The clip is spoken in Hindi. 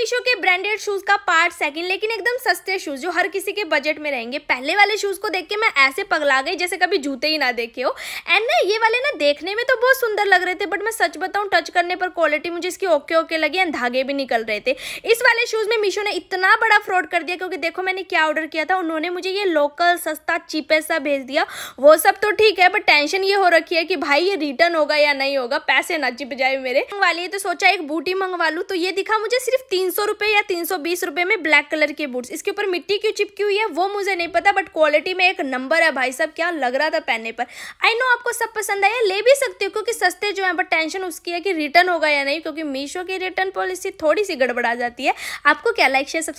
मीशो के ब्रांडेड शूज का पार्ट सेकंड लेकिन एकदम सस्ते शूज जो हर किसी के बजट में रहेंगे पहले वाले शूज को देख के मैं ऐसे पगला गई जैसे कभी जूते ही ना देखे हो एंड ना ये वाले ना देखने में तो बहुत सुंदर लग रहे थे बट मैं सच बताऊं टच करने पर क्वालिटी मुझे इसकी ओके ओके लगी एंड धागे भी निकल रहे थे इस वाले शूज में मीशो ने इतना बड़ा फ्रॉड कर दिया क्योंकि देखो मैंने क्या ऑर्डर किया था उन्होंने मुझे ये लोकल सस्ता चीपे सा भेज दिया वो सब तो ठीक है बट टेंशन ये हो रखी है कि भाई ये रिटर्न होगा या नहीं होगा पैसे ना चिप जाए मेरे मंगवा लिए तो सोचा एक बूटी मंगवा लू तो ये दिखा मुझे सिर्फ तीन तीन सौ रुपये या तीन सौ बीस रुपये में ब्लैक कलर के बूट्स इसके ऊपर मिट्टी क्यों चिपकी हुई है वो मुझे नहीं पता बट क्वालिटी में एक नंबर है भाई साहब क्या लग रहा था पहनने पर आई नो आपको सब पसंद आया ले भी सकते हो क्योंकि सस्ते जो है बट टेंशन उसकी है कि रिटर्न होगा या नहीं क्योंकि मीशो की रिटर्न पॉलिसी थोड़ी सी गड़बड़ा जाती है आपको क्या लाइक शेयर सब्सक्राइब